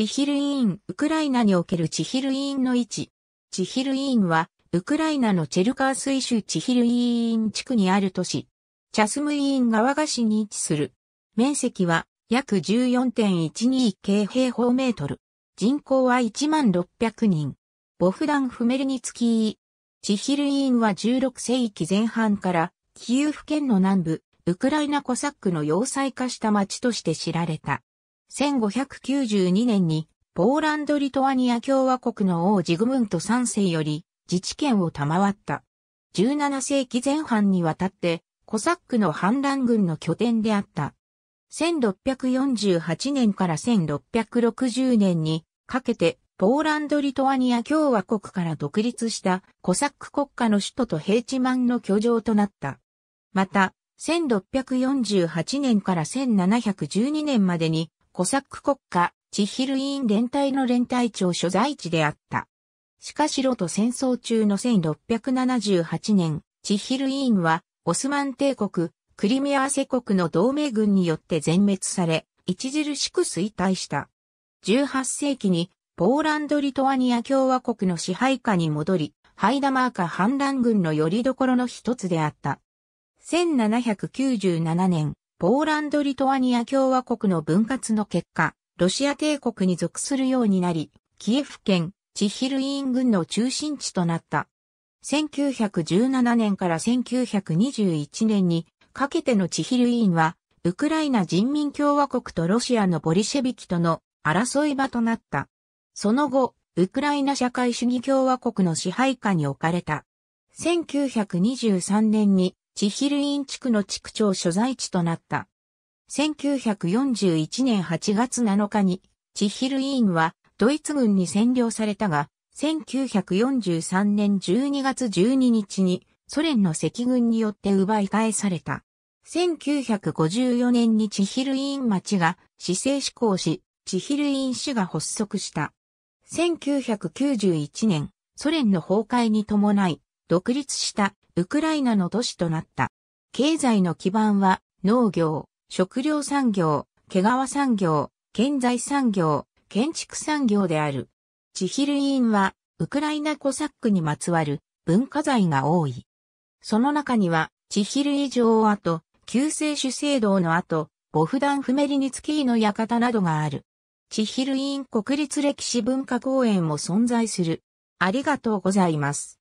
チヒル委員、ウクライナにおけるチヒル委員の位置。チヒル委員は、ウクライナのチェルカー水州チヒル委員地区にある都市、チャスム委員川が市に位置する。面積は約14.12京平方メートル。人口は1万600人。ボフダン・フメルニツキー。チヒル委員は16世紀前半から、キユフ県の南部、ウクライナコサックの要塞化した町として知られた。1592年にポーランド・リトアニア共和国の王ジグムント3世より自治権を賜った。17世紀前半にわたってコサックの反乱軍の拠点であった。1648年から1660年にかけてポーランド・リトアニア共和国から独立したコサック国家の首都と平地ンの居城となった。また、1648年から1712年までにコサック国家、チヒル委員連隊の連隊長所在地であった。しかしロと戦争中の1678年、チヒル委員は、オスマン帝国、クリミアセ国の同盟軍によって全滅され、著しく衰退した。18世紀に、ポーランド・リトアニア共和国の支配下に戻り、ハイダマーカ反乱軍の拠り所の一つであった。1797年、ポーランド・リトアニア共和国の分割の結果、ロシア帝国に属するようになり、キエフ県、チヒルイーン軍の中心地となった。1917年から1921年にかけてのチヒルイーンは、ウクライナ人民共和国とロシアのボリシェビキとの争い場となった。その後、ウクライナ社会主義共和国の支配下に置かれた。1923年にチヒルイン地区の地区長所在地となった。1941年8月7日に、チヒルインはドイツ軍に占領されたが、1943年12月12日にソ連の赤軍によって奪い返された。1954年にチヒルイン町が市政施行し、チヒルイン市が発足した。1991年、ソ連の崩壊に伴い、独立したウクライナの都市となった。経済の基盤は農業、食料産業、毛皮産業、建材産業、建築産業である。チヒル院はウクライナコサックにまつわる文化財が多い。その中には、チヒルイ城跡、旧世主聖堂の跡、ボフダン・フメリニツキーの館などがある。チヒルイン国立歴史文化公園も存在する。ありがとうございます。